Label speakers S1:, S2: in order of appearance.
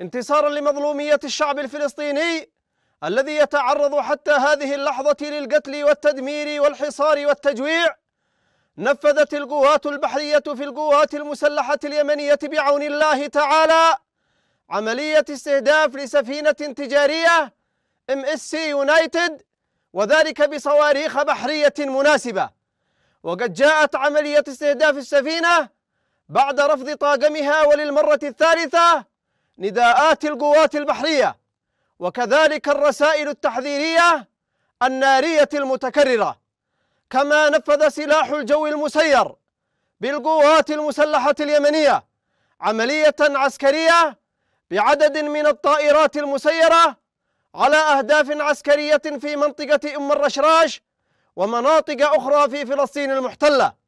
S1: انتصارا لمظلومية الشعب الفلسطيني الذي يتعرض حتى هذه اللحظة للقتل والتدمير والحصار والتجويع نفذت القوات البحرية في القوات المسلحة اليمنية بعون الله تعالى عملية استهداف لسفينة تجارية ام اس سي يونايتد وذلك بصواريخ بحرية مناسبة وقد جاءت عملية استهداف السفينة بعد رفض طاقمها وللمرة الثالثة نداءات القوات البحرية وكذلك الرسائل التحذيرية النارية المتكررة كما نفذ سلاح الجو المسير بالقوات المسلحة اليمنية عملية عسكرية بعدد من الطائرات المسيرة على أهداف عسكرية في منطقة أم الرشراش ومناطق أخرى في فلسطين المحتلة